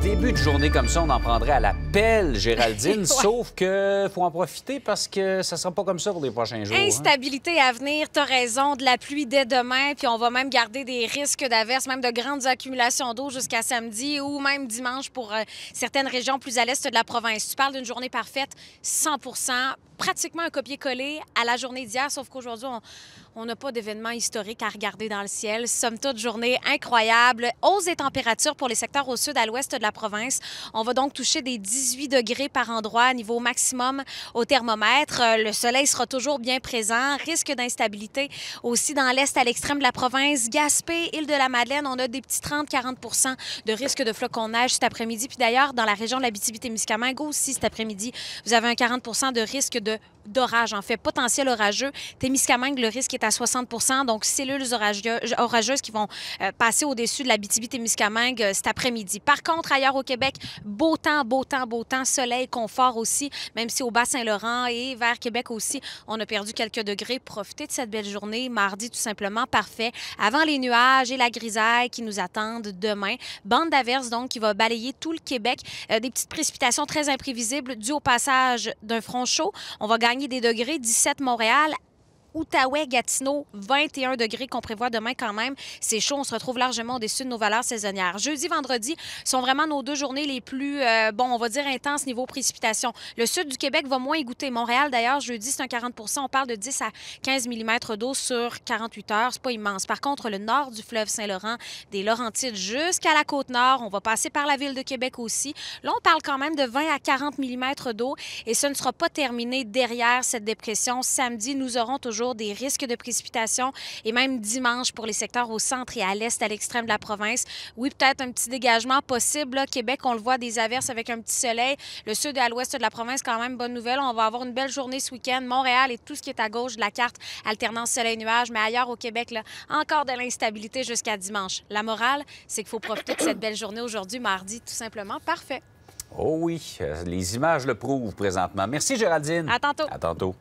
début de journée comme ça, on en prendrait à la pelle, Géraldine, sauf que faut en profiter parce que ça sera pas comme ça pour les prochains jours. Hein. Instabilité à venir, t'as raison, de la pluie dès demain, puis on va même garder des risques d'averses, même de grandes accumulations d'eau jusqu'à samedi ou même dimanche pour euh, certaines régions plus à l'est de la province. Tu parles d'une journée parfaite, 100 pratiquement un copier-coller à la journée d'hier, sauf qu'aujourd'hui, on n'a pas d'événement historique à regarder dans le ciel. Somme toute, journée incroyable. Hausse des températures pour les secteurs au sud, à l'ouest de la province. On va donc toucher des 18 degrés par endroit, niveau maximum au thermomètre. Euh, le soleil sera toujours bien présent. Risque d'instabilité aussi dans l'est à l'extrême de la province. Gaspé, île de la Madeleine, on a des petits 30-40 de risque de flocons de neige cet après-midi. Puis d'ailleurs, dans la région de la muscamango témiscamingue aussi cet après-midi, vous avez un 40 de risque de d'orage, en fait, potentiel orageux. Témiscamingue, le risque est à 60 donc cellules orageuses qui vont euh, passer au-dessus de la BTB-Témiscamingue euh, cet après-midi. Par contre, ailleurs au Québec, beau temps, beau temps, beau temps, soleil, confort aussi, même si au Bas-Saint-Laurent et vers Québec aussi, on a perdu quelques degrés. Profitez de cette belle journée. Mardi, tout simplement, parfait. Avant les nuages et la grisaille qui nous attendent demain. Bande d'averse donc, qui va balayer tout le Québec. Euh, des petites précipitations très imprévisibles dues au passage d'un front chaud. On va gagner des degrés, 17 Montréal, Outaouais, Gatineau, 21 degrés qu'on prévoit demain quand même. C'est chaud, on se retrouve largement au-dessus de nos valeurs saisonnières. Jeudi, vendredi sont vraiment nos deux journées les plus, euh, bon, on va dire intenses niveau précipitation. Le sud du Québec va moins goûter. Montréal, d'ailleurs, jeudi, c'est un 40 On parle de 10 à 15 mm d'eau sur 48 heures. C'est pas immense. Par contre, le nord du fleuve Saint-Laurent, des Laurentides jusqu'à la côte nord, on va passer par la ville de Québec aussi. Là, on parle quand même de 20 à 40 mm d'eau et ce ne sera pas terminé derrière cette dépression. Samedi, nous aurons toujours des risques de précipitations et même dimanche pour les secteurs au centre et à l'est, à l'extrême de la province. Oui, peut-être un petit dégagement possible. Là. Québec, on le voit, des averses avec un petit soleil. Le sud et à l'ouest de la province, quand même, bonne nouvelle. On va avoir une belle journée ce week-end. Montréal et tout ce qui est à gauche de la carte, alternance soleil-nuage. Mais ailleurs au Québec, là, encore de l'instabilité jusqu'à dimanche. La morale, c'est qu'il faut profiter de cette belle journée aujourd'hui, mardi, tout simplement. Parfait. Oh oui, euh, les images le prouvent présentement. Merci Géraldine. À tantôt. À tantôt.